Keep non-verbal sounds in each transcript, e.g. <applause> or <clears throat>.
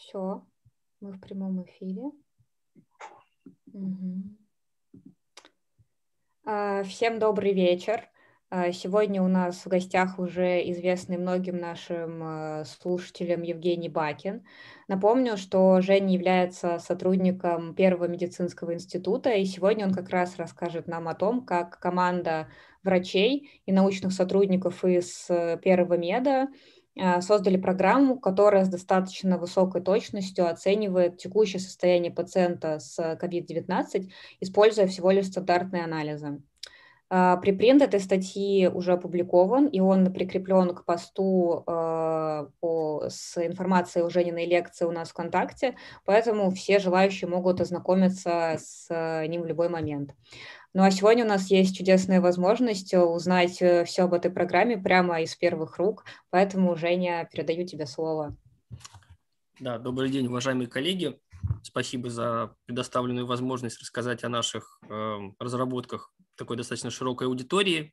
Все, мы в прямом эфире. Угу. Всем добрый вечер. А, сегодня у нас в гостях уже известный многим нашим а, слушателям Евгений Бакин. Напомню, что Женя является сотрудником Первого медицинского института, и сегодня он как раз расскажет нам о том, как команда врачей и научных сотрудников из э, Первого меда а, создали программу, которая с достаточно высокой точностью оценивает текущее состояние пациента с COVID-19, используя всего лишь стандартные анализы. А, Припринт этой статьи уже опубликован, и он прикреплен к посту э, по, с информацией уже не на лекции у нас ВКонтакте, поэтому все желающие могут ознакомиться с ним в любой момент. Ну а сегодня у нас есть чудесная возможность э, узнать э, все об этой программе прямо из первых рук, поэтому, Женя, передаю тебе слово. Да, добрый день, уважаемые коллеги. Спасибо за предоставленную возможность рассказать о наших э, разработках такой достаточно широкой аудитории.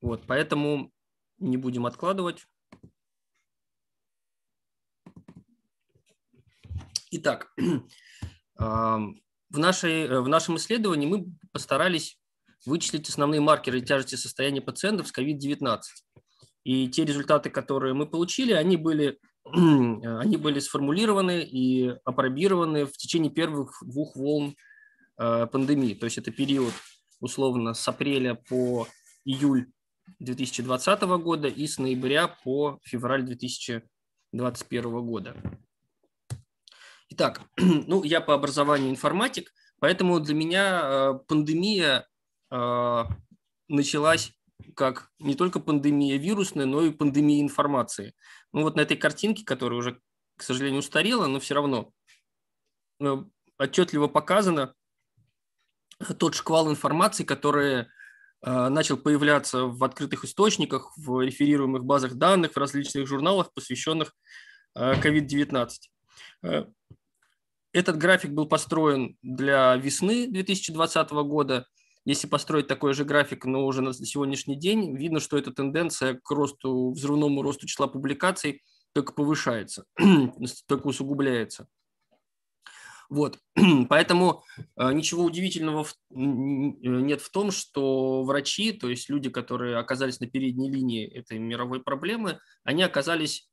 Вот, поэтому не будем откладывать. Итак, <clears throat> эм, в, нашей, э, в нашем исследовании мы постарались вычислить основные маркеры тяжести состояния пациентов с COVID-19. И те результаты, которые мы получили, они были, <clears throat> они были сформулированы и опробированы в течение первых двух волн э, пандемии. То есть это период условно с апреля по июль 2020 года и с ноября по февраль 2021 года. Итак, <clears throat> ну, я по образованию информатик, поэтому для меня э, пандемия э, началась как не только пандемия вирусная, но и пандемия информации. Ну вот на этой картинке, которая уже, к сожалению, устарела, но все равно э, отчетливо показано тот шквал информации, который начал появляться в открытых источниках, в реферируемых базах данных, в различных журналах, посвященных COVID-19. Этот график был построен для весны 2020 года. Если построить такой же график, но уже на сегодняшний день, видно, что эта тенденция к росту, взрывному росту числа публикаций только повышается, <clears throat> только усугубляется. Вот. <clears throat> Поэтому э, ничего удивительного нет в том, что врачи, то есть люди, которые оказались на передней линии этой мировой проблемы, они оказались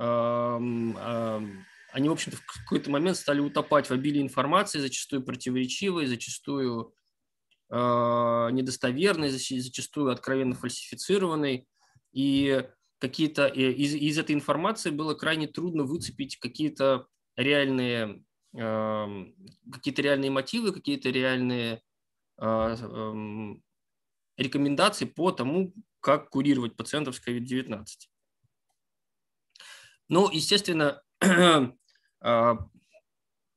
эм, эм, они, в общем-то, в какой-то момент стали утопать в обилии информации, зачастую противоречивой, зачастую э, недостоверной, зачастую откровенно фальсифицированной. И какие-то из, из этой информации было крайне трудно выцепить какие-то реальные э, какие-то реальные мотивы, какие-то реальные э, э, рекомендации по тому, как курировать пациентов с COVID-19. Ну, естественно, <clears throat> А,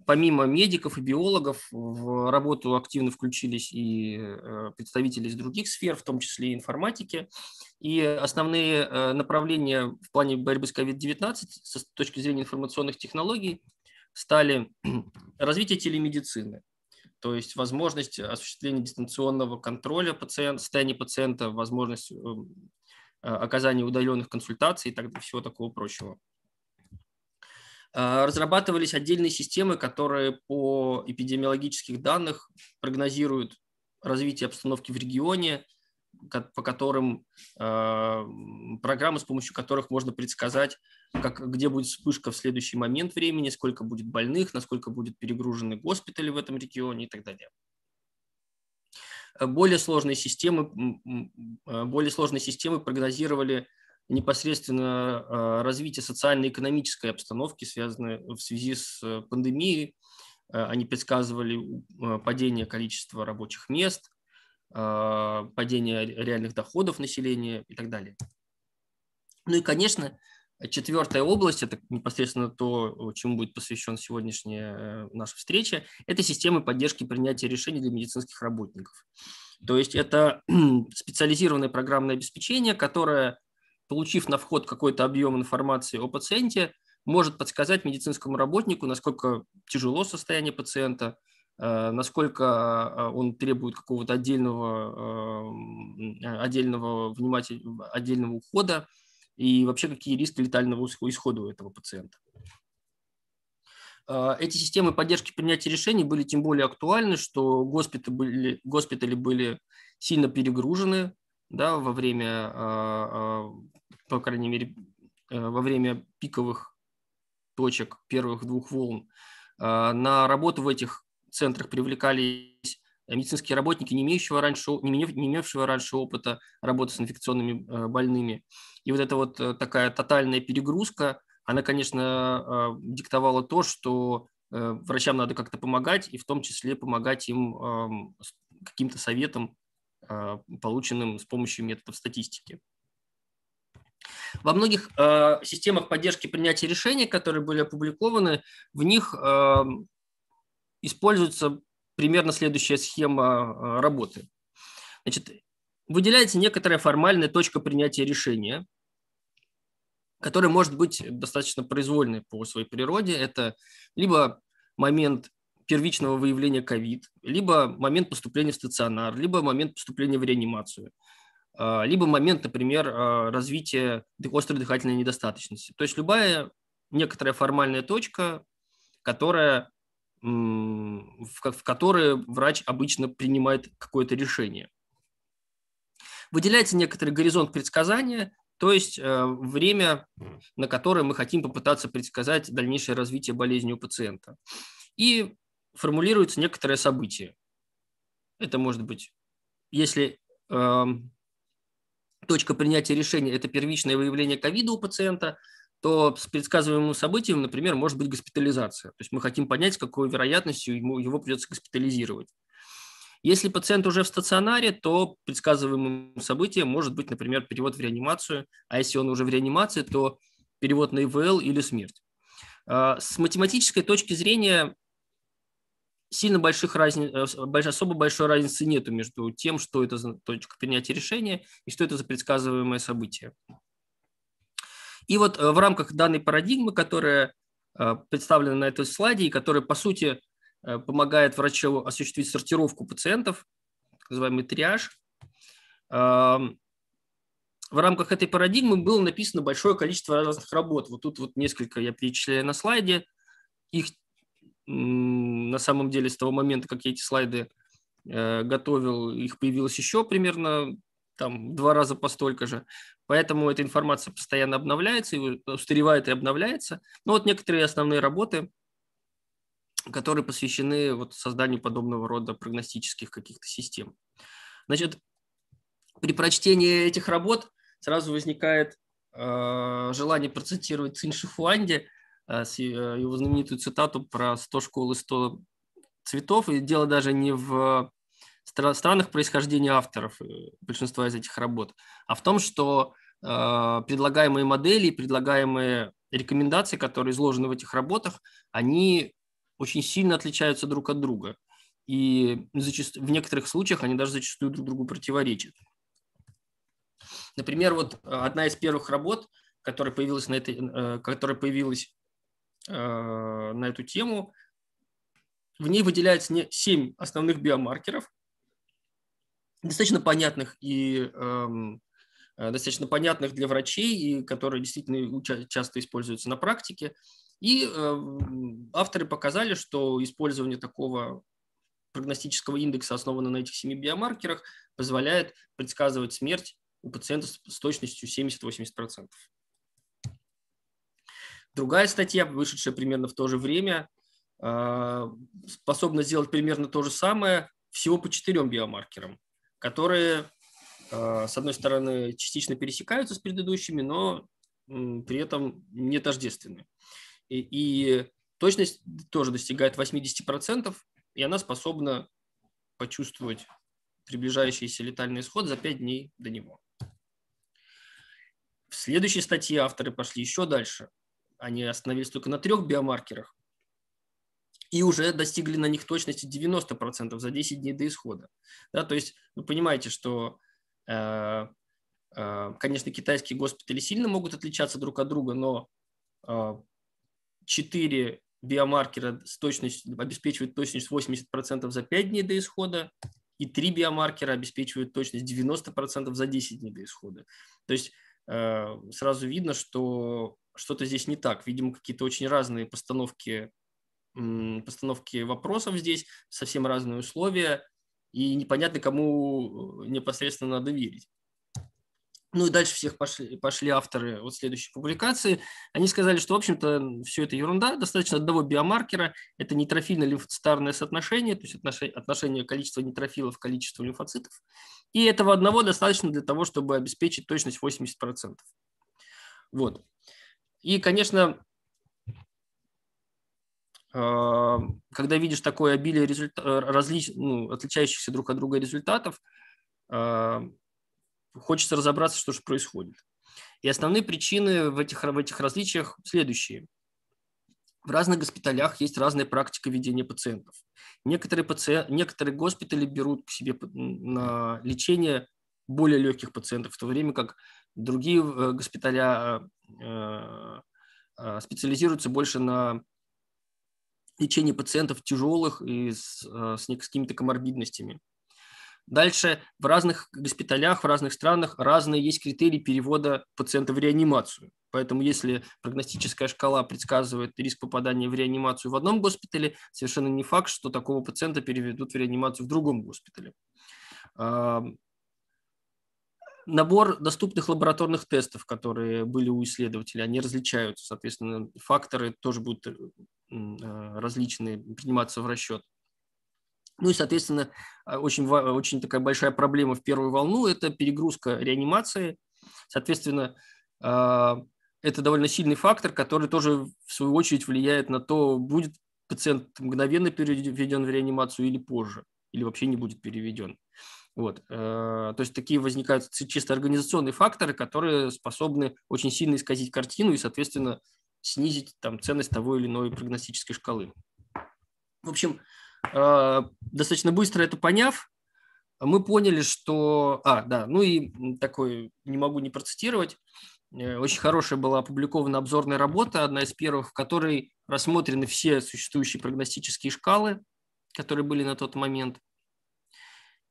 помимо медиков и биологов в работу активно включились и э, представители из других сфер, в том числе и информатики. И основные э, направления в плане борьбы с COVID-19 с точки зрения информационных технологий стали <clears throat> развитие телемедицины, то есть возможность осуществления дистанционного контроля пациента, состояния пациента, возможность эм, э, оказания удаленных консультаций и так, всего такого прочего. А, разрабатывались отдельные системы, которые по эпидемиологических данных прогнозируют развитие обстановки в регионе, по которым а, программы, с помощью которых можно предсказать, как, где будет вспышка в следующий момент времени, сколько будет больных, насколько будет перегружены госпитали в этом регионе и так далее. Более сложные системы, а, более сложные системы прогнозировали непосредственно а, развитие социально-экономической обстановки, связанной в связи с э, пандемией. А, они предсказывали а, падение количества рабочих мест, падение реальных доходов населения и так далее. Ну и, конечно, четвертая область, это непосредственно то, чему будет посвящен сегодняшняя э, наша встреча, это системы поддержки принятия решений для медицинских работников. То есть это <clears throat> специализированное программное обеспечение, которое получив на вход какой-то объем информации о пациенте, может подсказать медицинскому работнику, насколько тяжело состояние пациента, э, насколько э, он требует какого-то отдельного, э, отдельного, внимательного, отдельного ухода и вообще какие риски летального исхода у этого пациента. Эти системы поддержки принятия решений были тем более актуальны, что госпитали были, госпитали были сильно перегружены да, во время, а, а, по крайней мере, э, во время пиковых точек первых двух волн. А, на работу в этих центрах привлекались медицинские работники, не, имеющего раньше, не имевшего раньше опыта работы с инфекционными э, больными. И вот эта вот э, такая тотальная перегрузка, она, конечно, диктовала то, что врачам надо как-то помогать, и в том числе помогать им эм, каким-то советом а, полученным с помощью методов статистики. Во многих э, системах поддержки принятия решений, которые были опубликованы, в них э, используется примерно следующая схема э, работы. Значит, выделяется некоторая формальная точка принятия решения, которая может быть достаточно произвольной по своей природе. Это либо момент первичного выявления ковид, либо момент поступления в стационар, либо момент поступления в реанимацию, а, либо момент, например, а, развития острой дыхательной недостаточности. То есть любая некоторая формальная точка, которая, в которой врач обычно принимает какое-то решение. Выделяется некоторый горизонт предсказания, то есть а, время, на которое мы хотим попытаться предсказать дальнейшее развитие болезни у пациента. И формулируется некоторое событие. Это может быть, если э, точка принятия решения – это первичное выявление ковида у пациента, то с предсказываемым событием, например, может быть госпитализация. То есть мы хотим понять, с какой вероятностью ему, его придется госпитализировать. Если пациент уже в стационаре, то предсказываемым событием может быть, например, перевод в реанимацию, а если он уже в реанимации, то перевод на ИВЛ или смерть. Э, с математической точки зрения сильно больших разниц, э, особо большой разницы нету между тем, что это за точка принятия решения и что это за предсказываемое событие. И вот э, в рамках данной парадигмы, которая э, представлена на этой слайде и которая, по сути, помогает врачу осуществить сортировку пациентов, так называемый триаж, эм, в рамках этой парадигмы было написано большое количество разных работ. Вот тут вот несколько я перечисляю на слайде. Их на самом деле с того момента, как я эти слайды э, готовил, их появилось еще примерно там два раза по столько же. Поэтому эта информация постоянно обновляется, и устаревает и обновляется. Но ну, вот некоторые основные работы, которые посвящены вот созданию подобного рода прогностических каких-то систем. Значит, при прочтении этих работ сразу возникает э, желание процитировать Цинь Шифуанди, Э, э, его знаменитую цитату про 100 школ и 100 цветов. И дело даже не в странных происхождения авторов э, большинства из этих работ, а в том, что предлагаемые модели, предлагаемые рекомендации, которые изложены в этих работах, они очень сильно отличаются друг от друга. И зачаст... в некоторых случаях они даже зачастую друг другу противоречат. Например, вот одна из первых работ, которая появилась, на этой, которая появилась Э, на эту тему. В ней выделяется не 7 основных биомаркеров, достаточно понятных и эм, э, достаточно понятных для врачей, и которые действительно часто используются на практике. И э, авторы показали, что использование такого прогностического индекса, основанного на этих семи биомаркерах, позволяет предсказывать смерть у пациента с точностью 70-80%. Другая статья, вышедшая примерно в то же время, а, способна сделать примерно то же самое всего по четырем биомаркерам, которые, а, с одной стороны, частично пересекаются с предыдущими, но при этом не тождественны. И, и точность тоже достигает 80%, и она способна почувствовать приближающийся летальный исход за 5 дней до него. В следующей статье авторы пошли еще дальше – они остановились только на трех биомаркерах, и уже достигли на них точности 90% за 10 дней до исхода. Да, то есть вы понимаете, что, э, э, конечно, китайские госпитали сильно могут отличаться друг от друга, но э, 4 биомаркера с точностью, обеспечивают точность 80% за 5 дней до исхода, и 3 биомаркера обеспечивают точность 90% за 10 дней до исхода. То есть э, сразу видно, что что-то здесь не так. Видимо, какие-то очень разные постановки, постановки вопросов здесь, совсем разные условия, и непонятно, кому э, непосредственно надо верить. Ну и дальше всех пошли, пошли авторы вот следующей публикации. Они сказали, что, в общем-то, все это ерунда, достаточно одного биомаркера. Это нейтрофильно лимфоцитарное соотношение, то есть отношение, отношение количества нейтрофилов к количеству лимфоцитов. И этого одного достаточно для того, чтобы обеспечить точность 80%. Вот. И, конечно, а, когда видишь такое обилие результ... различ... ну, отличающихся друг от друга результатов, а, хочется разобраться, что же происходит. И основные причины в этих, в этих различиях следующие. В разных госпиталях есть разная практика ведения пациентов. Некоторые, паци... Некоторые госпитали берут к себе на лечение более легких пациентов, в то время как Другие э, госпиталя э, э, специализируются больше на лечении пациентов тяжелых и с, с какими-то коморбидностями. Дальше в разных госпиталях, в разных странах разные есть критерии перевода пациента в реанимацию. Поэтому если прогностическая шкала предсказывает риск попадания в реанимацию в одном госпитале, совершенно не факт, что такого пациента переведут в реанимацию в другом госпитале набор доступных лабораторных тестов, которые были у исследователей, они различаются, соответственно, факторы тоже будут э, э, различные приниматься в расчет. Ну и, соответственно, э, очень, очень такая большая проблема в первую волну – это перегрузка реанимации. Соответственно, это довольно сильный фактор, который тоже, в свою очередь, влияет на то, будет пациент мгновенно переведен в реанимацию или позже, или вообще не будет переведен. Вот. Э, то есть такие возникают чисто организационные факторы, которые способны очень сильно исказить картину и, соответственно, снизить там, ценность того или иной прогностической шкалы. В общем, э, достаточно быстро это поняв, мы поняли, что... А, да, ну и такой не могу не процитировать. Э, очень хорошая была опубликована обзорная работа, одна из первых, в которой рассмотрены все существующие прогностические шкалы, которые были на тот момент –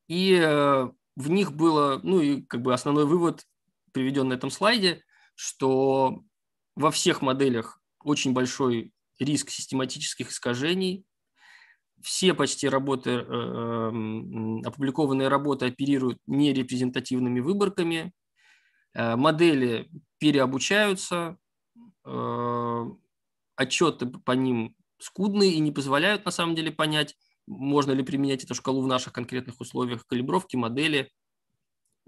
и э, в них было, ну и как бы основной вывод приведен на этом слайде, что во всех моделях очень большой риск систематических искажений. Все почти работы, э, э опубликованные работы оперируют нерепрезентативными выборками. Э, модели переобучаются, э, отчеты по ним скудные и не позволяют на самом деле понять, можно ли применять эту шкалу в наших конкретных условиях калибровки, модели,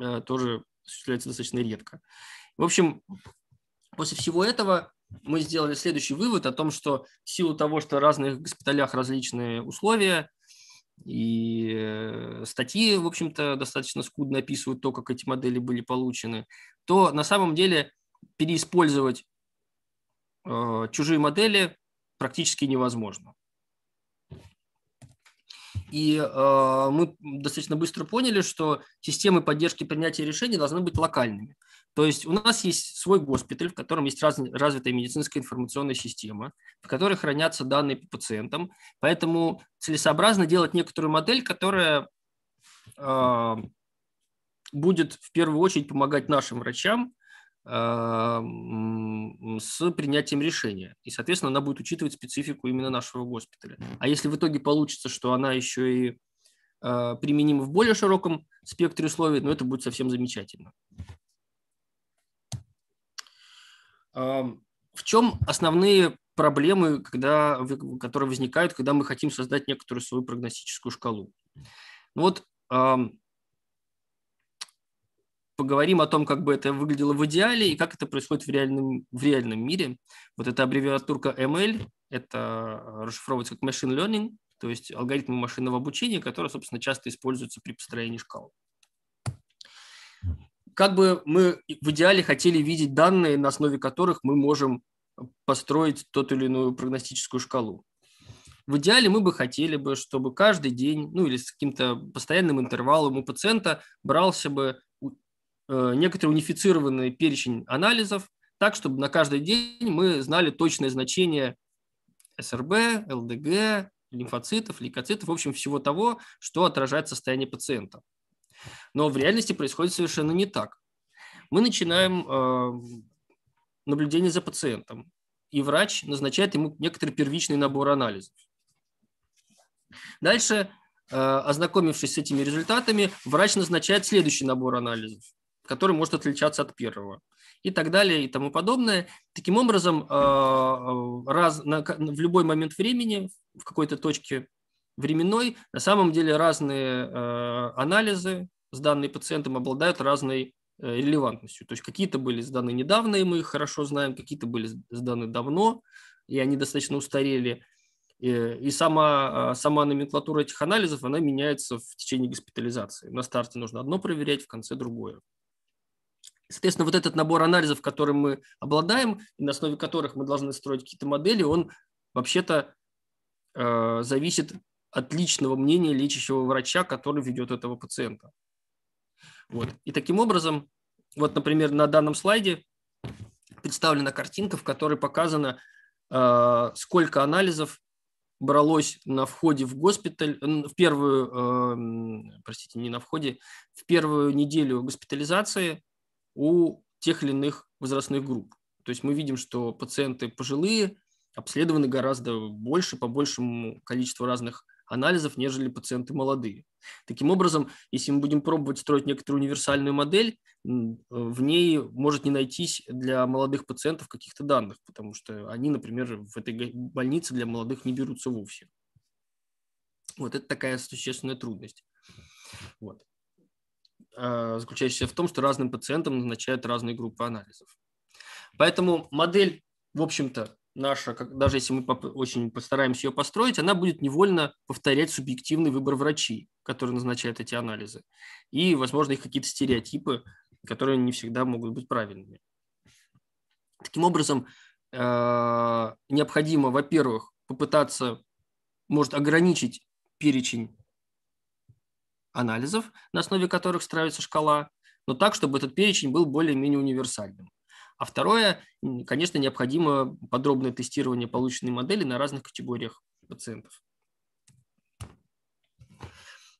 э, тоже осуществляется достаточно редко. В общем, после всего этого мы сделали следующий вывод о том, что в силу того, что в разных госпиталях различные условия и э, статьи, в общем-то, достаточно скудно описывают то, как эти модели были получены, то на самом деле переиспользовать э, чужие модели практически невозможно. И э, мы достаточно быстро поняли, что системы поддержки принятия решений должны быть локальными. То есть у нас есть свой госпиталь, в котором есть раз, развитая медицинская информационная система, в которой хранятся данные по пациентам. Поэтому целесообразно делать некоторую модель, которая э, будет в первую очередь помогать нашим врачам а, с принятием решения. И, соответственно, она будет учитывать специфику именно нашего госпиталя. А если в итоге получится, что она еще и а, применима в более широком спектре условий, ну, это будет совсем замечательно. В чем основные проблемы, когда, которые возникают, когда мы хотим создать некоторую свою прогностическую шкалу? Ну вот поговорим о том, как бы это выглядело в идеале и как это происходит в реальном, в реальном мире. Вот эта аббревиатурка ML, это а, расшифровывается как Machine Learning, то есть алгоритм машинного обучения, который собственно, часто используется при построении шкал. Как бы мы в идеале хотели видеть данные, на основе которых мы можем построить тот или иную прогностическую шкалу. В идеале мы бы хотели бы, чтобы каждый день, ну или с каким-то постоянным интервалом у пациента брался бы Э, некоторый унифицированный перечень анализов, так, чтобы на каждый день мы знали точное значение СРБ, ЛДГ, лимфоцитов, лейкоцитов, в общем, всего того, что отражает состояние пациента. Но в реальности происходит совершенно не так. Мы начинаем э, наблюдение за пациентом, и врач назначает ему некоторый первичный набор анализов. Дальше, э, ознакомившись с этими результатами, врач назначает следующий набор анализов который может отличаться от первого и так далее и тому подобное. Таким образом, э, э, раз, на, в любой момент времени, в какой-то точке временной, на самом деле разные э, анализы с данным пациентом обладают разной релевантностью. То есть какие-то были сданы недавно, и мы их хорошо знаем, какие-то были сданы давно, и они достаточно устарели. И сама, сама номенклатура этих анализов, она меняется в течение госпитализации. На старте нужно одно проверять, в конце другое. Соответственно, вот этот набор анализов, которым мы обладаем, и на основе которых мы должны строить какие-то модели, он вообще-то э, зависит от личного мнения лечащего врача, который ведет этого пациента. Вот. И таким образом, вот, например, на данном слайде представлена картинка, в которой показано, э, сколько анализов бралось на входе в госпиталь, в первую, э, простите, не на входе, в первую неделю госпитализации у тех или иных возрастных групп. То есть мы видим, что пациенты пожилые обследованы гораздо больше, по большему количеству разных анализов, нежели пациенты молодые. Таким образом, если мы будем пробовать строить некоторую универсальную модель, э, в ней может не найтись для молодых пациентов каких-то данных, потому что они, например, в этой больнице для молодых не берутся вовсе. Вот это такая существенная трудность. Вот. Э, заключающаяся в том, что разным пациентам назначают разные группы анализов. Поэтому модель, в общем-то, наша, как, даже если мы очень постараемся ее построить, она будет невольно повторять субъективный выбор врачей, которые назначают эти анализы, и, возможно, их какие-то стереотипы, которые не всегда могут быть правильными. Таким образом, э, необходимо, во-первых, попытаться, может, ограничить перечень анализов, на основе которых строится шкала, но так, чтобы этот перечень был более-менее универсальным. А второе, конечно, необходимо подробное тестирование полученной модели на разных категориях пациентов.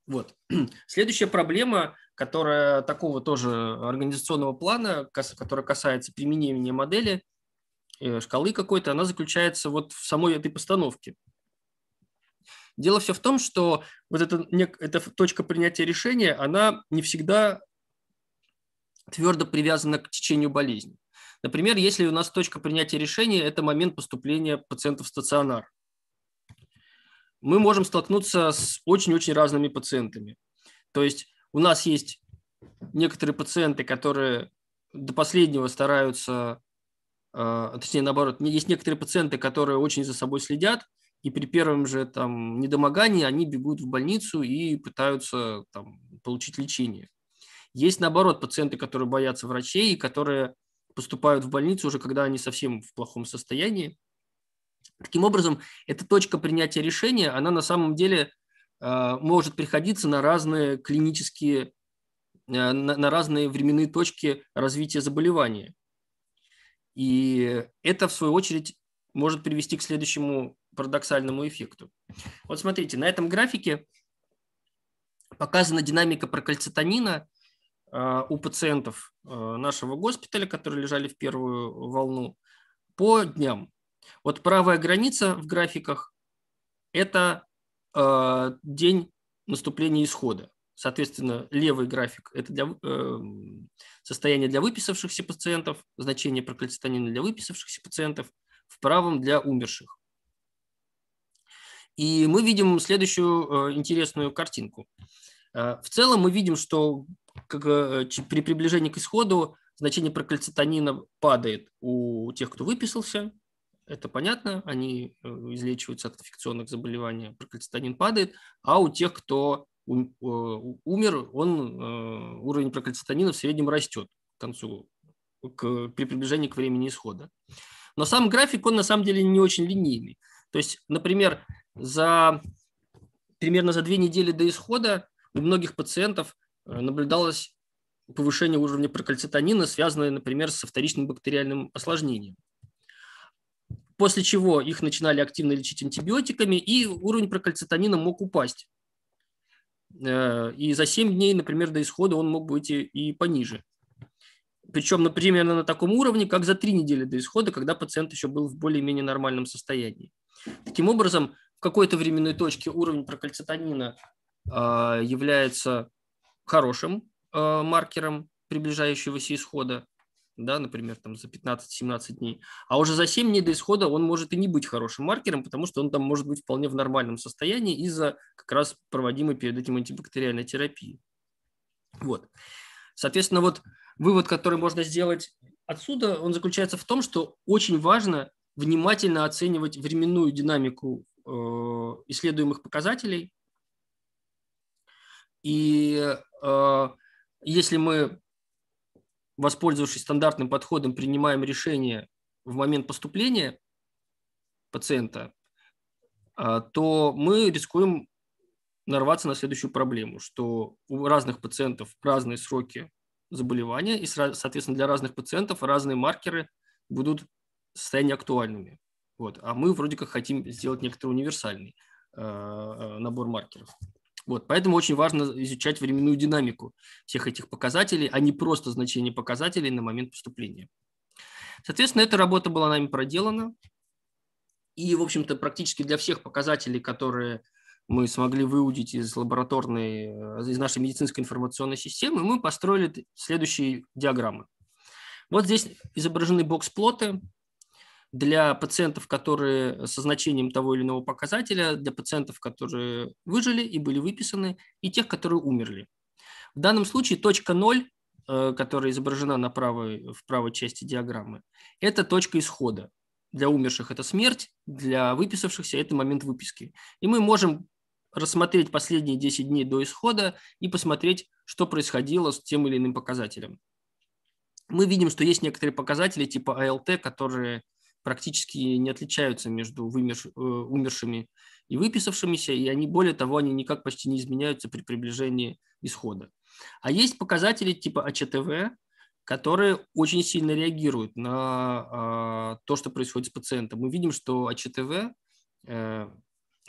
Вот. <clears throat> Следующая проблема, которая такого тоже организационного плана, которая касается применения модели, э, шкалы какой-то, она заключается вот в самой этой постановке. Дело все в том, что вот эта, эта точка принятия решения, она не всегда твердо привязана к течению болезни. Например, если у нас точка принятия решения – это момент поступления пациента в стационар, мы можем столкнуться с очень-очень разными пациентами. То есть у нас есть некоторые пациенты, которые до последнего стараются, а, точнее наоборот, есть некоторые пациенты, которые очень за собой следят, и при первом же там недомогании они бегут в больницу и пытаются там, получить лечение. Есть, наоборот, пациенты, которые боятся врачей и которые поступают в больницу уже, когда они совсем в плохом состоянии. Таким образом, эта точка принятия решения, она на самом деле э, может приходиться на разные клинические, э, на, на разные временные точки развития заболевания. И это, в свою очередь, может привести к следующему парадоксальному эффекту. Вот смотрите, на этом графике показана динамика прокальцитонина э, у пациентов э, нашего госпиталя, которые лежали в первую волну, по дням. Вот правая граница в графиках – это э, день наступления исхода. Соответственно, левый график – это для, э, состояние для выписавшихся пациентов, значение прокальцитонина для выписавшихся пациентов, в правом – для умерших. И мы видим следующую э, интересную картинку. Э, в целом мы видим, что э, при приближении к исходу значение прокальцитонина падает у тех, кто выписался. Это понятно, они излечиваются от инфекционных заболеваний, прокальцитонин падает, а у тех, кто умер, он, уровень прокальцитонина в среднем растет к концу, к, при приближении к времени исхода. Но сам график, он на самом деле не очень линейный. То есть, например, за примерно за две недели до исхода у многих пациентов э, наблюдалось повышение уровня прокальцитонина, связанное, например, со вторичным бактериальным осложнением. После чего их начинали активно лечить антибиотиками, и уровень прокальцитонина мог упасть. Э, и за 7 дней, например, до исхода он мог быть и пониже. Причем, например, на таком уровне, как за 3 недели до исхода, когда пациент еще был в более-менее нормальном состоянии. Таким образом, в какой-то временной точке уровень прокальцитонина э, является хорошим э, маркером приближающегося исхода, да, например, там за 15-17 дней, а уже за 7 дней до исхода он может и не быть хорошим маркером, потому что он там может быть вполне в нормальном состоянии из-за как раз проводимой перед этим антибактериальной терапии. Вот. Соответственно, вот вывод, который можно сделать отсюда, он заключается в том, что очень важно внимательно оценивать временную динамику э, исследуемых показателей. И э, если мы, воспользовавшись стандартным подходом, принимаем решение в момент поступления пациента, э, то мы рискуем нарваться на следующую проблему, что у разных пациентов разные сроки заболевания, и, соответственно, для разных пациентов разные маркеры будут состояния актуальными. Вот. А мы вроде как хотим сделать некоторый универсальный э, э, набор маркеров. Вот, поэтому очень важно изучать временную динамику всех этих показателей, а не просто значение показателей на момент поступления. Соответственно, эта работа была нами проделана. И, в общем-то, практически для всех показателей, которые мы смогли выудить из лабораторной, э, из нашей медицинской информационной системы, мы построили следующие диаграммы. Вот здесь изображены бокс-плоты для пациентов, которые со значением того или иного показателя, для пациентов, которые выжили и были выписаны, и тех, которые умерли. В данном случае точка 0, э, которая изображена на правой, в правой части диаграммы, это точка исхода. Для умерших это смерть, для выписавшихся это момент выписки. И мы можем рассмотреть последние 10 дней до исхода и посмотреть, что происходило с тем или иным показателем. Мы видим, что есть некоторые показатели типа АЛТ, которые практически не отличаются между вымерш... Э, умершими и выписавшимися, и они, более того, они никак почти не изменяются при приближении исхода. А есть показатели типа АЧТВ, которые очень сильно реагируют на э, то, что происходит с пациентом. Мы видим, что АЧТВ, э,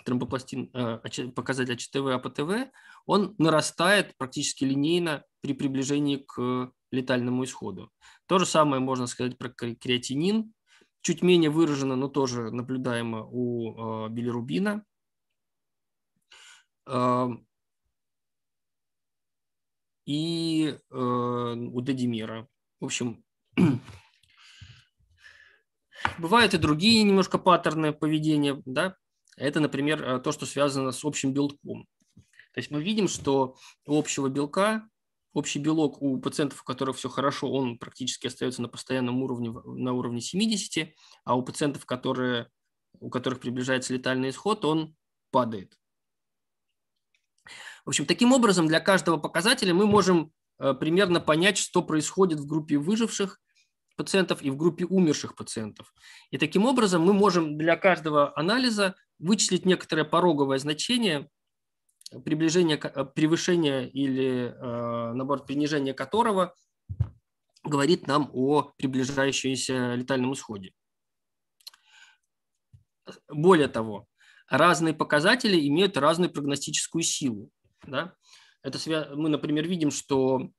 тромбопластин, э, а показатель АЧТВ, АПТВ, он нарастает практически линейно при приближении к летальному исходу. То же самое можно сказать про креатинин, Чуть менее выражено, но тоже наблюдаемо у э, билирубина. Э, и э, у дедимера. В общем, <clears throat> бывают и другие немножко паттерны поведения. Да? Это, например, э, то, что связано с общим белком. То есть мы видим, что у общего белка Общий белок у пациентов, у которых все хорошо, он практически остается на постоянном уровне, на уровне 70, а у пациентов, которые, у которых приближается летальный исход, он падает. В общем, таким образом для каждого показателя мы можем э, примерно понять, что происходит в группе выживших пациентов и в группе умерших пациентов. И таким образом мы можем для каждого анализа вычислить некоторое пороговое значение, приближение, э, превышение или, э, наоборот, принижение которого говорит нам о приближающемся летальном исходе. Более того, разные показатели имеют разную прогностическую силу. Да? Это свя... Мы, например, видим, что,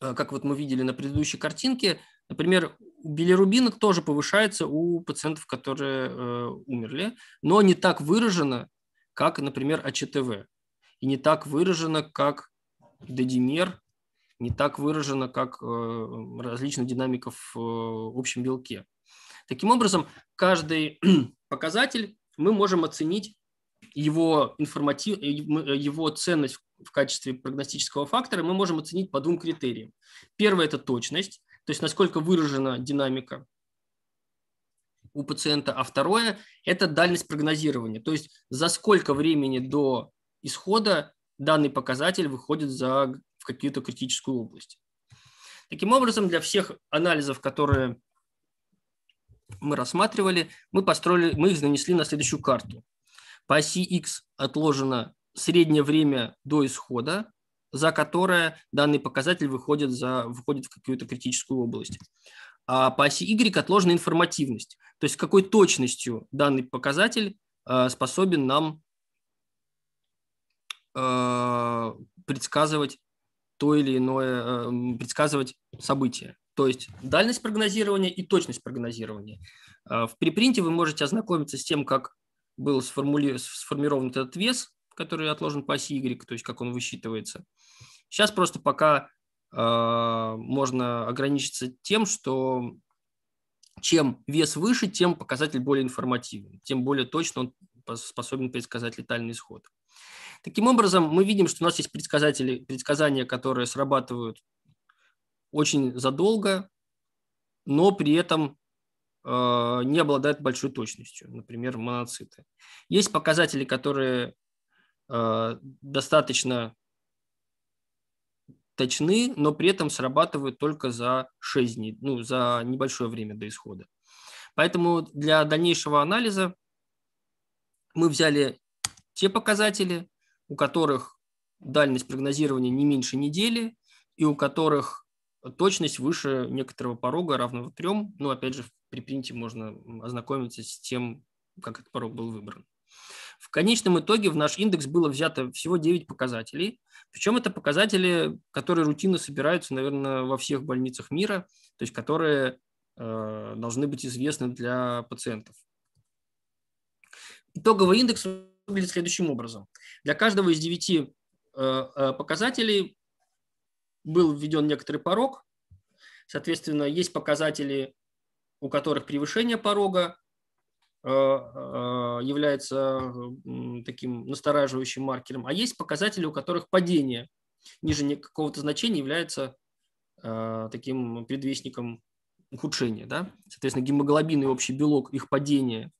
э, как вот мы видели на предыдущей картинке, например, билирубин тоже повышается у пациентов, которые э, умерли, но не так выражено, как, например, АЧТВ, и не так выражено, как Дедимер, не так выражено, как э, различная динамика э, в общем белке. Таким образом, каждый <clears throat> показатель мы можем оценить его, информатив, э, его ценность в качестве прогностического фактора мы можем оценить по двум критериям. Первое – это точность, то есть насколько выражена динамика у пациента, а второе – это дальность прогнозирования, то есть за сколько времени до исхода данный показатель выходит за, в какую-то критическую область. Таким образом, для всех анализов, которые мы рассматривали, мы, построили, мы их нанесли на следующую карту. По оси X отложено среднее время до исхода, за которое данный показатель выходит, за, выходит в какую-то критическую область а по оси Y отложена информативность. То есть какой точностью данный показатель а, способен нам а, предсказывать то или иное, а, предсказывать события. То есть дальность прогнозирования и точность прогнозирования. В припринте вы можете ознакомиться с тем, как был сформули... сформирован этот вес, который отложен по оси Y, то есть как он высчитывается. Сейчас просто пока а, можно ограничиться тем, что чем вес выше, тем показатель более информативен, тем более точно он способен предсказать летальный исход. Таким образом, мы видим, что у нас есть предсказатели, предсказания, которые срабатывают очень задолго, но при этом э, не обладают большой точностью, например, моноциты. Есть показатели, которые э, достаточно точны, но при этом срабатывают только за 6 дней, ну, за небольшое время до исхода. Поэтому для дальнейшего анализа мы взяли те показатели, у которых дальность прогнозирования не меньше недели и у которых точность выше некоторого порога, равного 3. Ну, опять же, при принте можно ознакомиться с тем, как этот порог был выбран. В конечном итоге в наш индекс было взято всего 9 показателей. Причем это показатели, которые рутинно собираются, наверное, во всех больницах мира, то есть которые э, должны быть известны для пациентов. Итоговый индекс выглядит следующим образом. Для каждого из девяти э, э показателей был введен некоторый порог. Соответственно, есть показатели, у которых превышение порога, Э, а, является таким настораживающим маркером, а есть показатели, у которых падение ниже какого-то значения является а, таким предвестником ухудшения. Да? Соответственно, гемоглобин и общий белок, их падение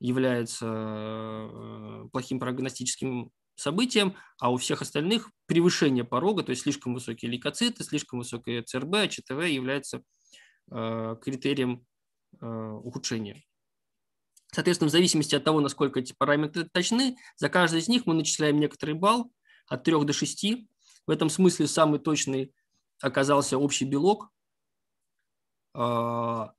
является э, плохим прогностическим событием, а у всех остальных превышение порога, то есть слишком высокие лейкоциты, слишком высокие ЦРБ, а ЧТВ является э, критерием ухудшения Соответственно, в зависимости от того, насколько эти параметры точны, за каждый из них мы начисляем некоторый балл от 3 до 6. В этом смысле самый точный оказался общий белок, а,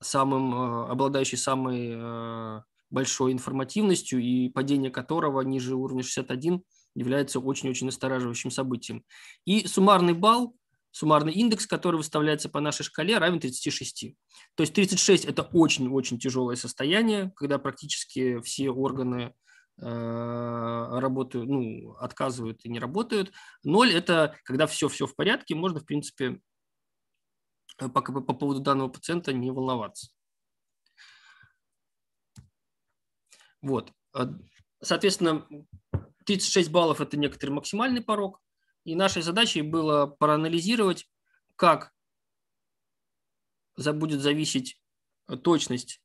самым, а, обладающий самой а, большой информативностью и падение которого ниже уровня 61 является очень-очень настораживающим событием. И суммарный балл суммарный индекс, который выставляется по нашей шкале, равен 36. То есть 36 – это очень-очень тяжелое состояние, когда практически все органы э, работают, ну, отказывают и не работают. Ноль – это когда все-все в порядке, можно, в принципе, э, пока по поводу данного пациента не волноваться. Вот. Э, соответственно, 36 баллов – это некоторый максимальный порог, и нашей задачей было проанализировать, как будет зависеть точность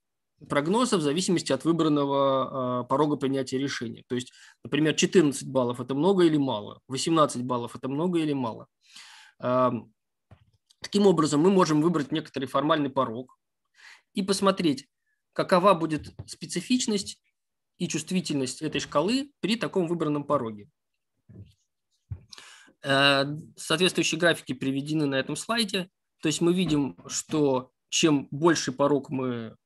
прогноза в зависимости от выбранного а, порога принятия решения. То есть, например, 14 баллов – это много или мало, 18 баллов – это много или мало. А, таким образом, мы можем выбрать некоторый формальный порог и посмотреть, какова будет специфичность и чувствительность этой шкалы при таком выбранном пороге. Э, соответствующие графики приведены на этом слайде. То есть мы видим, что чем больше порог мы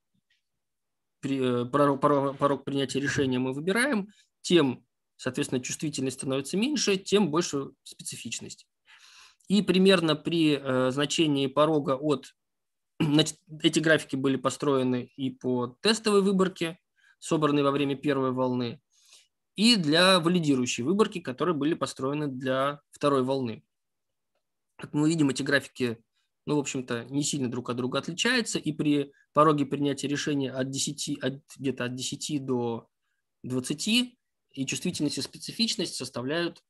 порог, э, порог, принятия решения мы выбираем, тем, соответственно, чувствительность становится меньше, тем больше специфичность. И примерно при э, значении порога от... <clears throat> Значит, эти графики были построены и по тестовой выборке, собранной во время первой волны и для валидирующей выборки, которые были построены для второй волны. Как мы видим, эти графики, ну, в общем-то, не сильно друг от друга отличаются, и при пороге принятия решения от 10, от, где-то от 10 до 20 и чувствительность и специфичность составляют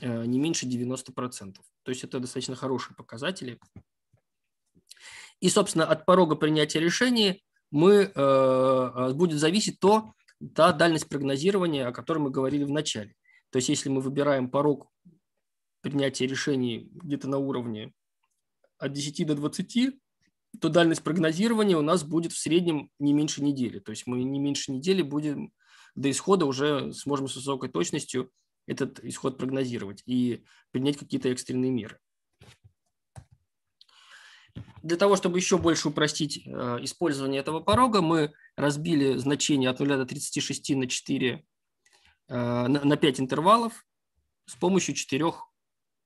э, не меньше 90%. То есть это достаточно хорошие показатели. И, собственно, от порога принятия решения мы, э, э, будет зависеть то, та дальность прогнозирования, о которой мы говорили в начале. То есть если мы выбираем порог принятия решений где-то на уровне от 10 до 20, то дальность прогнозирования у нас будет в среднем не меньше недели. То есть мы не меньше недели будем до исхода уже сможем с высокой точностью этот исход прогнозировать и принять какие-то экстренные меры для того, чтобы еще больше упростить э, использование этого порога, мы разбили значение от 0 до 36 на 4, э, на 5 интервалов с помощью четырех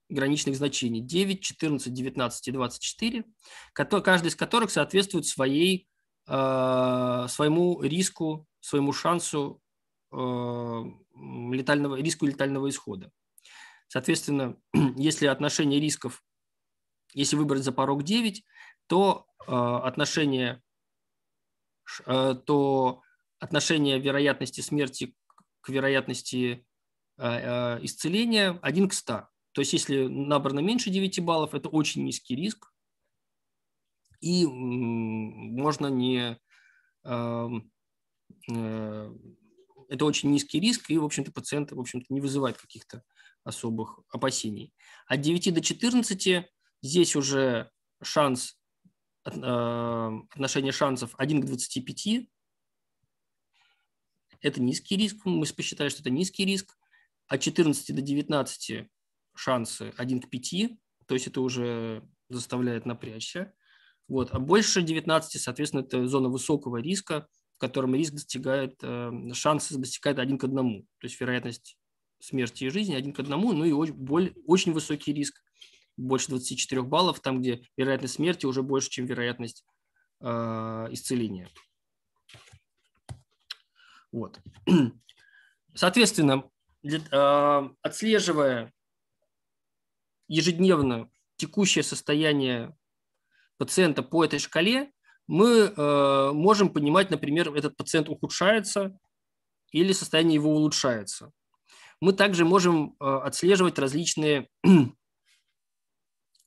граничных значений 9, 14, 19 и 24, каждый из которых соответствует своей, э, своему риску, своему шансу летального, риску летального исхода. Соответственно, <clears throat> если отношение рисков если выбрать за порог 9, то э, отношение, э, то отношение вероятности смерти к вероятности э, исцеления 1 к 100. То есть если набрано меньше 9 баллов, это очень низкий риск, и можно не... Эм, это очень низкий риск, и, в общем-то, пациент, в общем-то, не вызывает каких-то особых опасений. От 9 до 14 Здесь уже шанс, а, отношение шансов 1 к 25. Это низкий риск, мы посчитали, что это низкий риск. От 14 до 19 шансы 1 к 5, то есть это уже заставляет напрячься. Вот. А больше 19, соответственно, это зона высокого риска, в котором риск достигает, а, шансы достигают 1 к 1. То есть вероятность смерти и жизни 1 к 1, ну и очень, боль, очень высокий риск больше 24 баллов, там, где вероятность смерти уже больше, чем вероятность э, исцеления. Вот. <clears throat> Соответственно, для, э, отслеживая ежедневно текущее состояние пациента по этой шкале, мы э, можем понимать, например, этот пациент ухудшается или состояние его улучшается. Мы также можем э, отслеживать различные <clears throat>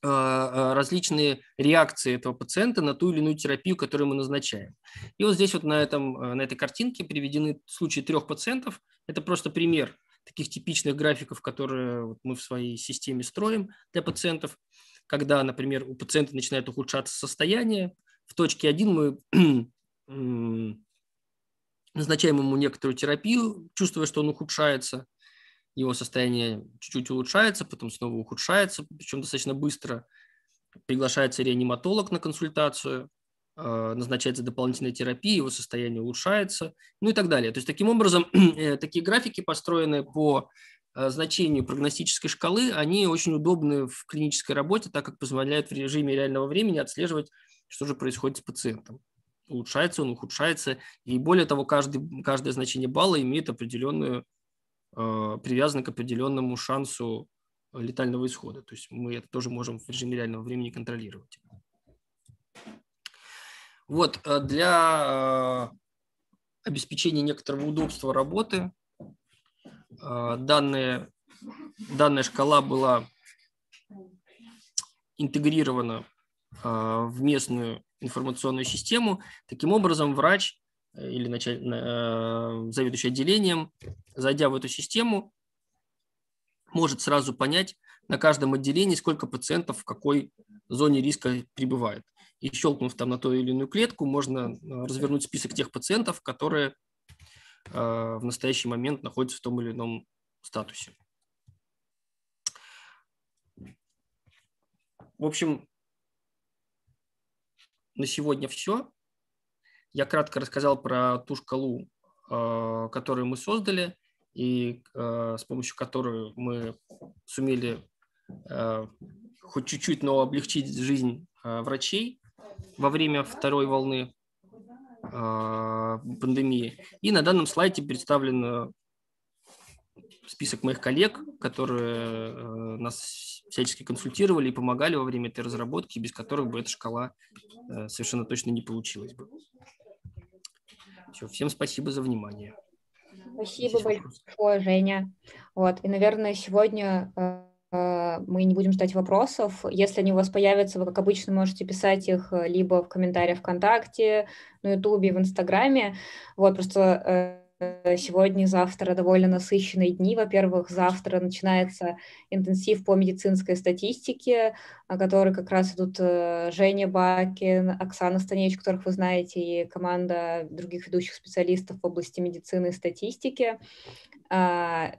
А, а, различные реакции этого пациента на ту или иную терапию, которую мы назначаем. И вот здесь вот на, этом, а, на этой картинке приведены случаи трех пациентов. Это просто пример таких типичных графиков, которые мы в своей системе строим для пациентов, когда, например, у пациента начинает ухудшаться состояние. В точке 1 мы <clears throat> назначаем ему некоторую терапию, чувствуя, что он ухудшается – его состояние чуть-чуть улучшается, потом снова ухудшается, причем достаточно быстро. Приглашается реаниматолог на консультацию, а, назначается дополнительная терапия, его состояние улучшается, ну и так далее. То есть таким образом <clears throat> э, такие графики, построенные по а, значению прогностической шкалы, они очень удобны в клинической работе, так как позволяют в режиме реального времени отслеживать, что же происходит с пациентом. Улучшается он, ухудшается, и более того, каждый, каждое значение балла имеет определенную а, привязаны к определенному шансу а, летального исхода. То есть мы это тоже можем в режиме реального времени контролировать. Вот, а, для обеспечения некоторого удобства работы данные, данная шкала была интегрирована в местную информационную систему. Таким образом, врач или началь... э, заведующий отделением, зайдя в эту систему, может сразу понять на каждом отделении, сколько пациентов в какой зоне риска пребывает. И щелкнув там на ту или иную клетку, можно э, развернуть список тех пациентов, которые э, в настоящий момент находятся в том или ином статусе. В общем, на сегодня все. Я кратко рассказал про ту шкалу, э, которую мы создали и э, с помощью которой мы сумели э, хоть чуть-чуть, но облегчить жизнь врачей во время второй волны пандемии. И на данном слайде представлен список моих коллег, которые нас всячески консультировали и помогали во время этой разработки, без которых бы эта шкала совершенно точно не получилась бы. Все, всем спасибо за внимание. Спасибо Здесь большое, Женя. Вот, и, наверное, сегодня э, э, мы не будем ждать вопросов. Если они у вас появятся, вы, как обычно, можете писать их э, либо в комментариях ВКонтакте, на Ютубе, в Инстаграме. Вот, просто Э, сегодня-завтра довольно насыщенные дни. Во-первых, завтра начинается интенсив по медицинской статистике, который как раз идут э, Женя Бакин, Оксана Станевич, которых вы знаете, и команда других ведущих специалистов в области медицины и статистики. А,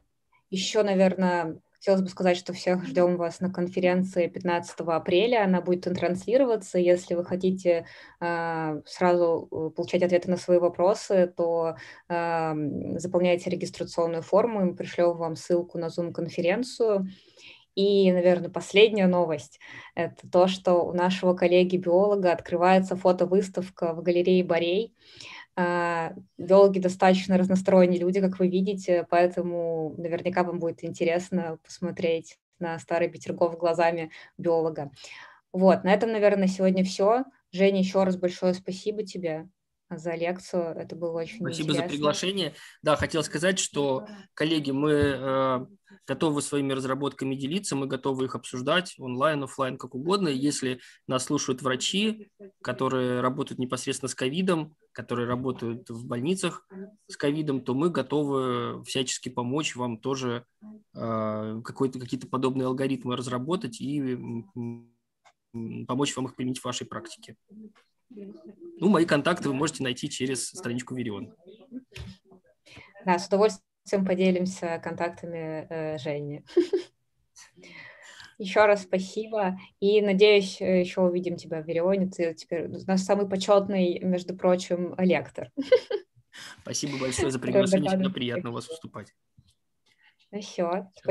еще, наверное, Хотелось бы сказать, что всех ждем вас на конференции 15 апреля. Она будет транслироваться. Если вы хотите а, э, сразу получать ответы на свои вопросы, то э, заполняйте регистрационную форму, мы пришлем вам ссылку на Zoom-конференцию. И, наверное, последняя новость – это то, что у нашего коллеги-биолога открывается фотовыставка в галерее Борей. А, долгие, достаточно разносторонние люди, как вы видите, поэтому наверняка вам будет интересно посмотреть на старый Петергоф глазами биолога. Вот, на этом, наверное, сегодня все. Женя, еще раз большое спасибо тебе за лекцию. Это было очень Спасибо интересно. за приглашение. Да, хотел сказать, что, коллеги, мы э, готовы своими разработками делиться, мы готовы их обсуждать онлайн, офлайн, как угодно. Если нас слушают врачи, которые работают непосредственно с ковидом, которые работают в больницах с ковидом, то мы готовы всячески помочь вам тоже э, какие-то подобные алгоритмы разработать и помочь вам их применить в вашей практике. Ну, мои контакты вы можете найти через страничку Верион. Да, с удовольствием поделимся контактами э, Жени. Еще раз спасибо. И надеюсь, э, еще увидим тебя в Верионе. Ты теперь наш самый почетный, между прочим, лектор. Спасибо большое за приглашение. Всегда приятно у вас выступать. Ну все.